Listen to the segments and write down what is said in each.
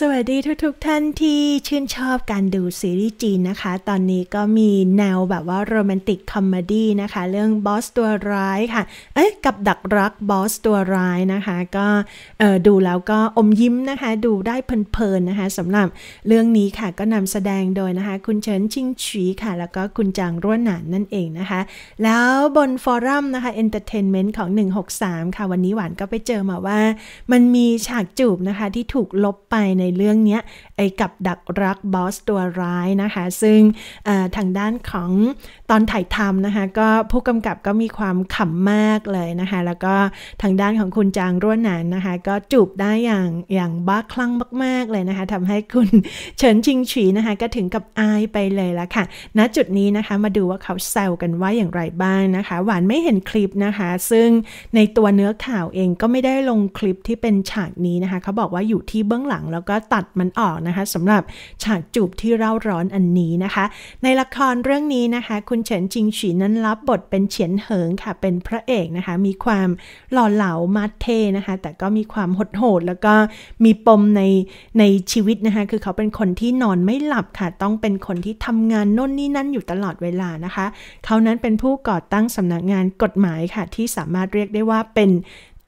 สวัสดีทุกๆท่านที่ชื่นชอบการดูซีรีส์จีนนะคะ ตอนนี้ก็มีแนวแบบว่าโรแมนติกคอมเมดี้นะคะ เรื่องบอสตัวร้ายค่ะ เอ๊ะกับดักรักบอสตัวร้ายนะคะ ก็ดูแล้วก็อมยิ้มนะคะ ดูได้เพลินๆนะคะสำหรับเรื่องนี้ค่ะก็นำแสดงโดยนะคะ คุณเฉินชิงฉีค่ะ แล้วก็คุณจางร่วนหนานนั่นเองนะคะ แล้วบนฟอรัมนะคะเอนเตอร์เทนเมนต์ของ 163 ค่ะ วันนี้หวานก็ไปเจอมาว่า มันมีฉากจูบนะคะที่ถูกลบไปในในเรื่องนี้ไอ้กับดักรักบอสตัวร้ายนะคะ ซึ่งทางด้านของตอนถ่ายทำนะคะ ก็ผู้กำกับก็มีความขำมากเลยนะคะ แล้วก็ทางด้านของคุณจางร่วนหนานนะคะก็จูบได้อย่างอย่างบ้าคลั่งมาก ๆเลยนะคะทำให้คุณเฉินชิงฉีนะคะ ก็ถึงกับอายไปเลยละค่ะณจุดนี้นะคะมาดูว่าเขาแซวกันว่าอย่างไรบ้างนะคะ หวานไม่เห็นคลิปนะคะ ซึ่งในตัวเนื้อข่าวเองก็ไม่ได้ลงคลิปที่เป็นฉากนี้นะคะเขาบอกว่าอยู่ที่เบื้องหลังแล้วก็็ตัดมันออกนะคะสำหรับฉากจูบที่เร่าร้อน อันนี้นะคะ ในละครเรื่องนี้นะคะ คุณเฉินจิงฉีนั้นรับบทเป็นเฉียนเหิงค่ะ เป็นพระเอกนะคะมีความหล่อเหลามาเทนะคะ แต่ก็มีความหดโหดแล้วก็มีปมในในชีวิตนะคะ คือเขาเป็นคนที่นอนไม่หลับค่ะ ต้องเป็นคนที่ทำงานน่นนี่นั่นอยู่ตลอดเวลานะคะเขานั้นเป็นผู้ก่อตั้งสำนักงานกฎหมายค่ะที่สามารถเรียกได้ว่าเป็น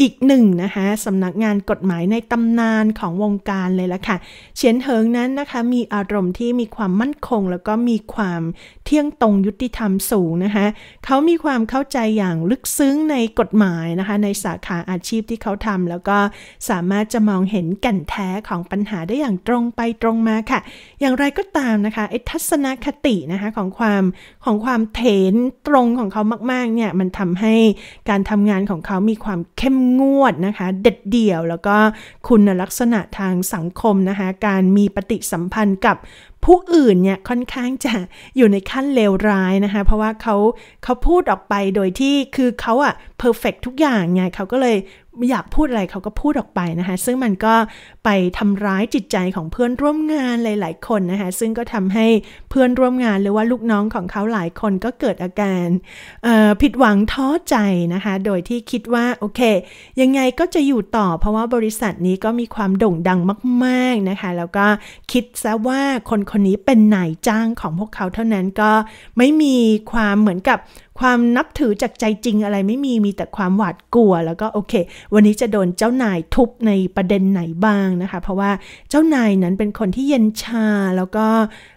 อีกหนึ่งนะคะสำนักงานกฎหมายในตำนานของวงการเลยละค่ะเฉียนเฮิงนั้นนะคะมีอารมณ์ที่มีความมั่นคง แล้วก็มีความเที่ยงตรงยุติธรรมสูงนะคะเขามีความเข้าใจอย่างลึกซึ้งในกฎหมายนะคะในสาขาอาชีพที่เขาทำแล้วก็สามารถจะมองเห็นแก่นแท้ของปัญหาได้อย่างตรงไปตรงมาค่ะอย่างไรก็ตามนะคะไอ้ทัศนคตินะคะของความของความเถนตรงของเขามากๆเนี่ยมันทำให้การทำงานของเขามีความเข้มงวดนะคะเด็ดเดี่ยวแล้วก็ คุณลักษณะทางสังคมนะคะการมีปฏิสัมพันธ์กับผู้อื่นเนี่ยค่อนข้างจะอยู่ในขั้นเลวร้ายนะคะเพราะว่าเขาเขาพูดออกไปโดยที่คือเขาอะเพอร์เฟกทุกอย่างไงเขาก็เลยอยากพูดอะไรเขาก็พูดออกไปนะคะซึ่งมันก็ไปทำร้ายจิตใจของเพื่อนร่วมงานหลาย ๆ คนนะคะซึ่งก็ทำให้เพื่อนร่วมงานหรือว่าลูกน้องของเขาหลายคนก็เกิดอาการผิดหวังท้อใจนะคะ โดยที่คิดว่าโอเคยังไงก็จะอยู่ต่อ เพราะว่าบริษัทนี้ก็มีความโด่งดังมากๆนะคะแล้วก็คิดซะว่าคนคนคนนี้เป็นนายจ้างของพวกเขาเท่านั้นก็ไม่มีความเหมือนกับความนับถือจากใจจริงอะไรไม่มีมีแต่ความหวาดกลัวแล้วก็โอเค วันนี้จะโดนเจ้านายทุบ ในประเด็นไหนบ้างนะคะเพราะว่าเจ้านายนั้นเป็นคนที่เย็นชาแล้วก็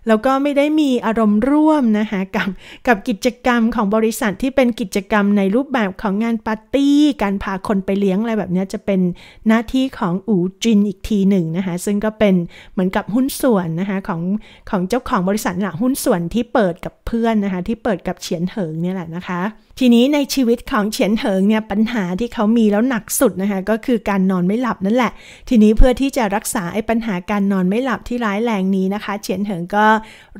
แล้วก็ไม่ได้มีอารมณ์ร่วมนะคะกับกับกิจกรรมของบริษัทที่เป็นกิจกรรมในรูปแบบของงานปาร์ตี้ การพาคนไปเลี้ยงอะไรแบบนี้จะเป็นหน้าที่ของอูจินอีกทีหนึ่งนะคะซึ่งก็เป็นเหมือนกับหุ้นส่วนนะคะของของเจ้าของบริษัทนะหุ้นส่วนที่เปิดกับเพื่อนนะคะที่เปิดกับเฉียนเหิงเนี่ยแหละนะคะทีนี้ในชีวิตของเฉียนเหิงเนี่ยปัญหาที่เขามีแล้วหนักสุดนะคะก็คือการนอนไม่หลับนั่นแหละ ทีนี้เพื่อที่จะรักษาไอ้ปัญหาการนอนไม่หลับที่ร้ายแรงนี้นะคะ เฉียนเหิงก็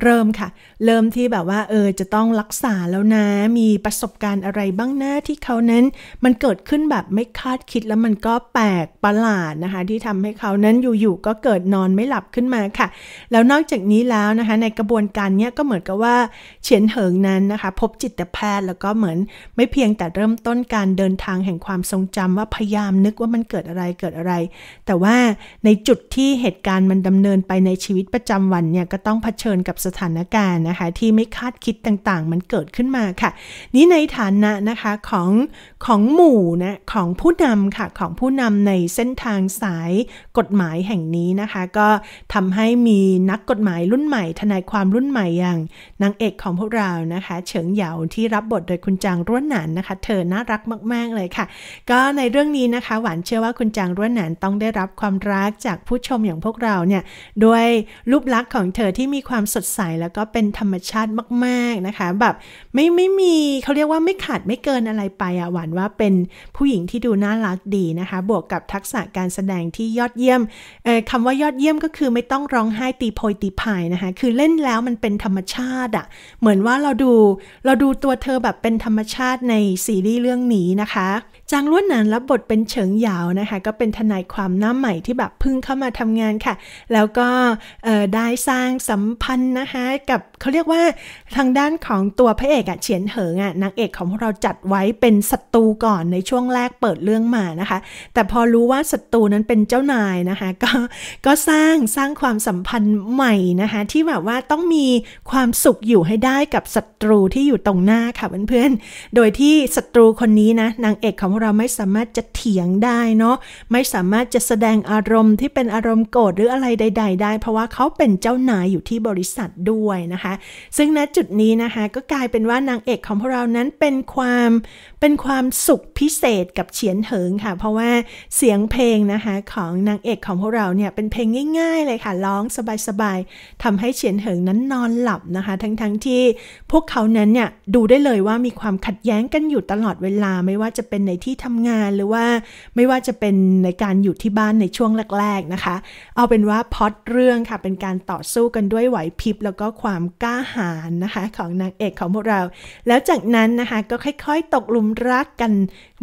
เริ่มค่ะ เริ่มที่แบบว่าเออจะต้องรักษาแล้วนะมีประสบการณ์อะไรบ้างนะที่เขานั้นมันเกิดขึ้นแบบไม่คาดคิด แล้วมันก็แปลกประหลาดนะคะที่ทำให้เขานั้นอยู่ๆก็เกิดนอนไม่หลับขึ้นมาค่ะ แล้วนอกจากนี้แล้วนะคะในกระบวนการเนี้ยก็เหมือนกับว่าเฉียนเหิงนั้นนะคะ พบจิตแพทย์แล้วก็เหมือนไม่เพียงแต่เริ่มต้นการเดินทางแห่งความทรงจำว่าพยายามนึกว่ามันเกิดอะไรเกิดอะไร แต่ว่าในจุดที่เหตุการณ์มันดำเนินไปในชีวิตประจำวันเนี่ยก็ต้องเผชิญกับสถานการณ์นะคะที่ไม่คาดคิดต่างๆมันเกิดขึ้นมาค่ะ นี้ในฐานะนะคะของของหมู่นะของผู้นำค่ะของผู้นำในเส้นทางสายกฎหมายแห่งนี้นะคะก็ทำให้มีนักกฎหมายรุ่นใหม่ ทนายความรุ่นใหม่อย่างนางเอกของพวกเรานะคะเฉิงเหยาที่รับบทโดยคุณจางางร้วนหนานนะคะเธอน่ารักมากๆเลยค่ะ ก็ในเรื่องนี้นะคะ หวานเชื่อว่าคุณจางร้วนหนานต้องได้รับความรักจากผู้ชมอย่างพวกเราเนี่ยด้วยรูปลักษณ์ของเธอที่มีความสดใส แล้วก็เป็นธรรมชาติมากๆนะคะแบบไม่ไม่มีเขาเรียกว่าไม่ขาดไม่เกินอะไรไปอ่ะหวานว่าเป็นผู้หญิงที่ดูน่ารักดีนะคะบวกกับทักษะการแสดงที่ยอดเยี่ยมคำว่ายอดเยี่ยมก็คือ ไม่ต้องร้องไห้ตีโพยตีพายนะคะคือเล่นแล้วมันเป็นธรรมชาติอ่ะเหมือนว่าเราดูเราดูตัวเธอแบบเป็นธรรมมชาติในซีรีส์เรื่องนี้นะคะ จางล้วนหนานรับบทเป็นเฉิงหยาวนะคะ ก็เป็นทนายความหน้าใหม่ที่แบบพึ่งเข้ามาทำงานค่ะ แล้วก็ได้สร้างสัมพันธ์นะคะกับเขาเรียกว่าทางด้านของตัวพระเอกอะเฉียนเหิงอะนางเอกของเราจัดไว้เป็นศัตรูก่อนในช่วงแรกเปิดเรื่องมานะคะ แต่พอรู้ว่าศัตรูนั้นเป็นเจ้านายนะคะก็ก็สร้างสร้างความสัมพันธ์ใหม่นะคะที่แบบว่าต้องมีความสุขอยู่ให้ได้กับศัตรูที่อยู่ตรงหน้าค่ะเพื่อนๆโดยที่ศัตรูคนนี้นะ นางเอกของเราไม่สามารถจะเถียงได้เนาะไม่สามารถจะแสดงอารมณ์ที่เป็นอารมณ์โกรธหรืออะไรใดๆได้ เพราะว่าเขาเป็นเจ้านายอยู่ที่บริษัทด้วยนะคะ ซึ่งณจุดนี้นะคะก็กลายเป็นว่านางเอกของพวกเรานั้นเป็นความเป็นความสุขพิเศษกับเฉียนเหิงค่ะ เพราะว่าเสียงเพลงนะคะของนางเอกของพวกเราเนี่ยเป็นเพลงง่าย ๆเลยค่ะร้องสบายๆทำให้เฉียนเหิงนั้นนอนหลับนะคะทั้งๆที่พวกเขานั้นเนี่ยดูได้เลยว่ามีความขัดแย้งกันอยู่ตลอดเวลาไม่ว่าจะเป็นในที่ทำงานหรือว่าไม่ว่าจะเป็นในการอยู่ที่บ้านในช่วงแรกๆนะคะ เอาเป็นว่าพอดเรื่องค่ะเป็นการต่อสู้กันด้วยไหวพริบแล้วก็ความกล้าหาญนะคะของนางเอกของพวกเรา แล้วจากนั้นนะคะก็ค่อย ๆ ตกหลุมรักกัน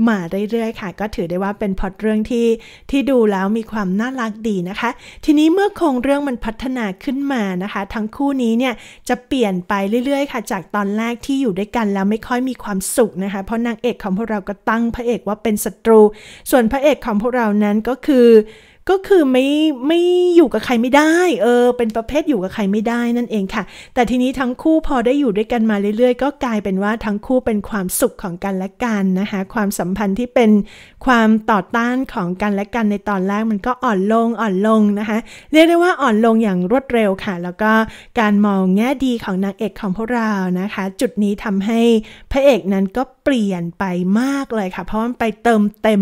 มาเรื่อยๆค่ะ ก็ถือได้ว่าเป็นพอดเรื่องที่ที่ดูแล้วมีความน่ารักดีนะคะทีนี้เมื่อโครงเรื่องมันพัฒนาขึ้นมานะคะ ทั้งคู่นี้เนี่ยจะเปลี่ยนไปเรื่อย ๆค่ะ จากตอนแรกที่อยู่ด้วยกัน แล้วไม่ค่อยมีความความสุขนะคะ เพราะนางเอกของพวกเราก็ตั้งพระเอกว่าเป็นศัตรู ส่วนพระเอกของพวกเรานั้นก็คือก็คือไม่ไม่อยู่กับใครไม่ได้ เออ เป็นประเภทอยู่กับใครไม่ได้นั่นเองค่ะ แต่ทีนี้ทั้งคู่พอได้อยู่ด้วยกันมาเรื่อยๆ ก็กลายเป็นว่าทั้งคู่เป็นความสุขของกันและกันนะคะ ความสัมพันธ์ที่เป็นความต่อต้านของกันและกันในตอนแรกมันก็อ่อนลงอ่อนลงนะคะ เรียกได้ว่าอ่อนลงอย่างรวดเร็วค่ะ แล้วก็การมองแง่ดีของนางเอกของพวกเรานะคะ จุดนี้ทำให้พระเอกนั้นก็เปลี่ยนไปมากเลยค่ะ เพราะมันไปเติมเต็ม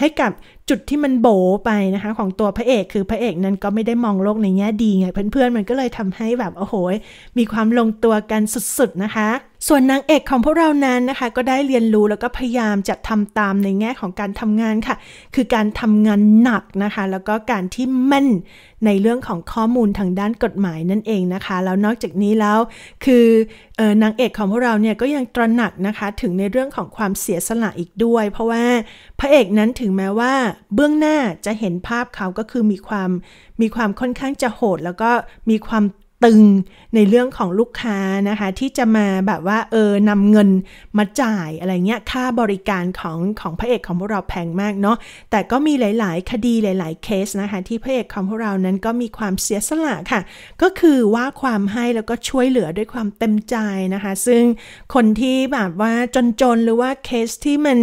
ให้กับจุดที่มันโบไปนะคะของตัวพระเอกคือพระเอกนั้นก็ไม่ได้มองโลกในแง่ดีไง เพื่อนๆมันก็เลยทำให้แบบโอ้โหมีความลงตัวกันสุดๆนะคะส่วนนางเอกของพวกเรานั้นนะคะก็ได้เรียนรู้แล้วก็พยายามจะทำตามในแง่ของการทำงานค่ะคือการทำงานหนักนะคะ แล้วก็การที่มม่นในเรื่องของข้อมูลทางด้านกฎหมายนั่นเองนะคะ แล้วนอกจากนี้แล้วคือออนางเอกของพวกเราเนี่ยก็ยังตระหนักนะคะถึงในเรื่องของความเสียสละอีกด้วย เพราะว่าพระเอกนั้นถึงแม้ว่า เบื้องหน้าจะเห็นภาพเขาก็คือมีความมีความค่อนข้างจะโหด แล้วก็มีความตึงในเรื่องของลูกค้านะคะที่จะมาแบบว่าเออนำเงินมาจ่ายอะไรเงี้ยค่าบริการของของพระเอกของพวกเราแพงมากเนาะแต่ก็มีหลายๆคดีหลาย ๆเคสนะคะที่พระเอกของพวกเรานั้นก็มีความเสียสละค่ะ ก็คือว่าความให้แล้วก็ช่วยเหลือด้วยความเต็มใจนะคะซึ่งคนที่แบบว่าจนๆหรือว่าเคสที่มัน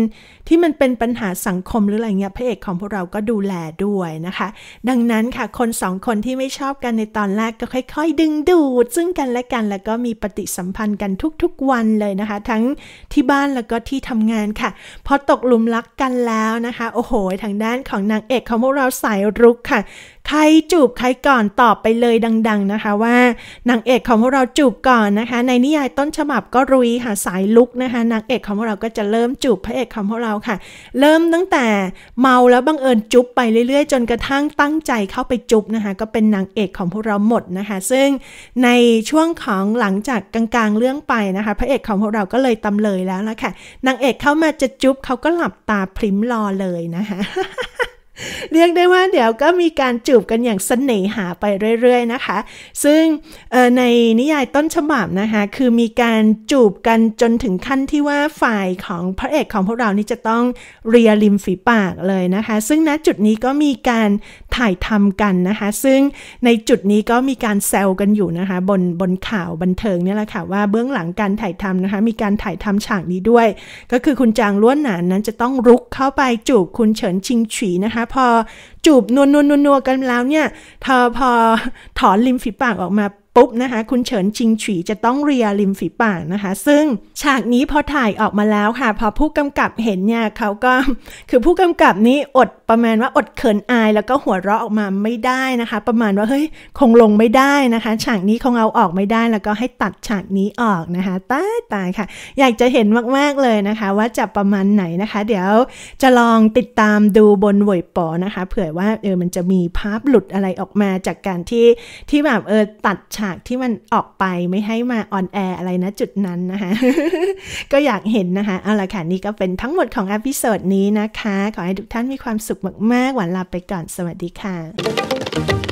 ที่มันเป็นปัญหาสังคมหรืออะไรเงี้ยพระเอกของพวกเราก็ดูแลด้วยนะคะ ดังนั้นค่ะคนสองคนที่ไม่ชอบกันในตอนแรกก็ค่อยๆดึงดูดซึ่งกันและกันแล้วก็มีปฏิสัมพันธ์กันทุกๆวันเลยนะคะ ทั้งที่บ้านแล้วก็ที่ทำงานค่ะพอตกหลุมรักกันแล้วนะคะ โอ้โห ทางด้านของนางเอกของพวกเราสายรุกค่ะใครจูบใครก่อนตอบไปเลยดัง ๆนะคะว่านางเอกของพวกเราจูบก่อนนะคะ ในนิยายต้นฉบับก็รุยค่ะสายลุกนะคะนางเอกของพวกเราก็จะเริ่มจูบพระเอกของพวกเราค่ะ เริ่มตั้งแต่เมาแล้วบังเอิญจุบไปเรื่อยๆจนกระทั่งตั้งใจเข้าไปจุบนะคะ ก็เป็นนางเอกของพวกเราหมดนะคะ ซึ่งในช่วงของหลังจากกลางๆเรื่องไปนะคะ พระเอกของพวกเรา ก็เลยตำเลยแล้วละค่ะนางเอกเข้ามาจะจุบเขาก็หลับตาพริมรอเลยนะคะเรียกได้ว่าเดี๋ยวก็มีการจูบกันอย่างสเสน่หาไปเรื่อยๆนะคะ ซึ่งในนิยายต้นฉบับนะคะคือมีการจูบกันจนถึงขั้นที่ว่า ฝ่ายของพระเอกของพวกเรานี่จะต้องเรียริมฝีปากเลยนะคะ ซึ่งณจุดนี้ก็มีการถ่ายทำกันนะคะ ซึ่งในจุดนี้ก็มีการแซวกันอยู่นะคะบนบนข่าวบันเทิงนี่แหละค่ะว่าเบื้องหลังการถ่ายทำนะคะมีการถ่ายทำฉากนี้ด้วย ก็คือคุณจางล้วนหนานนั้นจะต้องรุกเข้าไปจูบคุณเฉินชิงฉีนะคะพอจูบนวลนวลนวลกันแล้วเนี่ยเธอพอถอนริมฝีปากออกมาปุ๊บนะคะคุณเฉินชิงฉีจะต้องเรียริมฝีปากนะคะ ซึ่งฉากนี้พอถ่ายออกมาแล้วค่ะพอผู้กำกับเห็นเนี่ยเขาก็คือผู้กำกับนี้อดประมาณว่าอดเขินอาย แล้วก็หัวเราะออกมาไม่ได้นะคะ ประมาณว่าเฮ้ยคงลงไม่ได้นะคะ ฉากนี้คงเอาออกไม่ได้แล้วก็ให้ตัดฉากนี้ออกนะคะตายตายค่ะ อยากจะเห็นมากๆเลยนะคะ ว่าจะประมาณไหนนะคะ เดี๋ยวจะลองติดตามดูบนหวยปอนะคะ เผื่อว่าเออมันจะมีภาพหลุดอะไรออกมาจากการที่ที่แบบเออตัดฉากที่มันออกไปไม่ให้มาออนแอร์อะไรนะจุดนั้นนะคะก็อยากเห็นนะคะเอาละค่ะ นี่ก็เป็นทั้งหมดของอพิโซดนี้นะคะ ขอให้ทุกท่านมีความสุขมากๆหวันลาไปก่อนสวัสดีค่ะ